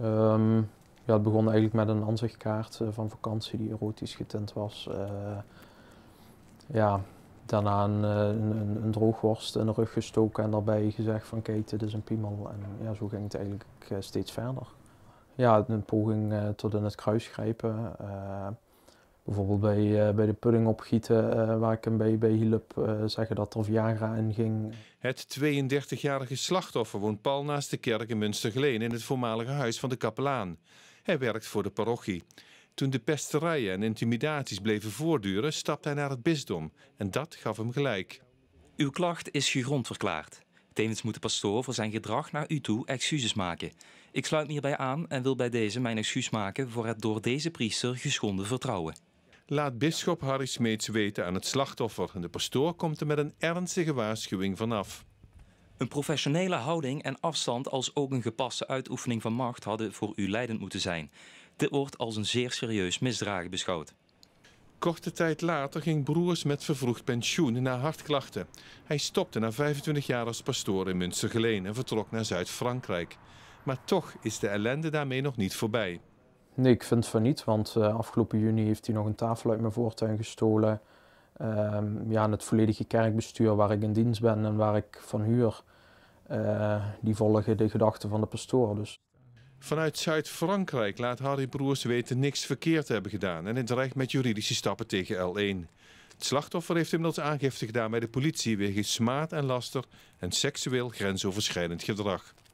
Ehm, ja, het begon eigenlijk met een aanzichtkaart eh, van vakantie die erotisch getint was. Eh, ja, daarna eh, een, een, een, droogworst in de rug gestoken en daarbij gezegd van kijk, dit is een piemel. En ja, zo ging het eigenlijk steeds verder. Ja, een poging tot in het kruis grijpen bijvoorbeeld bij, eh, bij de pudding opgieten, uh, waar ik een bij, bij hielp, eh, zeggen dat er Viagra in ging. Het 32-jarige slachtoffer woont pal naast de kerk in Münstergeleen in het voormalige huis van de kapelaan. Hij werkt voor de parochie. Toen de pesterijen en intimidaties bleven voortduren, stapte hij naar het bisdom. En dat gaf hem gelijk. Uw klacht is gegrond verklaard. Tevens moet de pastoor voor zijn gedrag naar u toe excuses maken. Ik sluit me hierbij aan en wil bij deze mijn excuus maken voor het door deze priester geschonden vertrouwen laat bisschop Harry Smeets weten aan het slachtoffer. de pastoor komt er met een ernstige waarschuwing vanaf. Een professionele houding en afstand als ook een gepaste uitoefening van macht hadden voor u leidend moeten zijn. Dit wordt als een zeer serieus misdragen beschouwd. Korte tijd later ging Broers met vervroegd pensioen naar hartklachten. Hij stopte na 25 jaar als pastoor in Geleen en vertrok naar Zuid-Frankrijk. Maar toch is de ellende daarmee nog niet voorbij. Nee, ik vind van niet, want eh, afgelopen juni heeft hij nog een tafel uit mijn voortuin gestolen. Ehm, ja, het volledige kerkbestuur waar ik in dienst ben en waar ik van huur, eh, die volgen de gedachten van de pastoor. Dus. Vanuit Zuid-Frankrijk laat Harry Broers weten niks verkeerd te hebben gedaan en het dreigt met juridische stappen tegen L1. Het slachtoffer heeft inmiddels aangifte gedaan bij de politie wegens smaad en laster en seksueel grensoverschrijdend gedrag.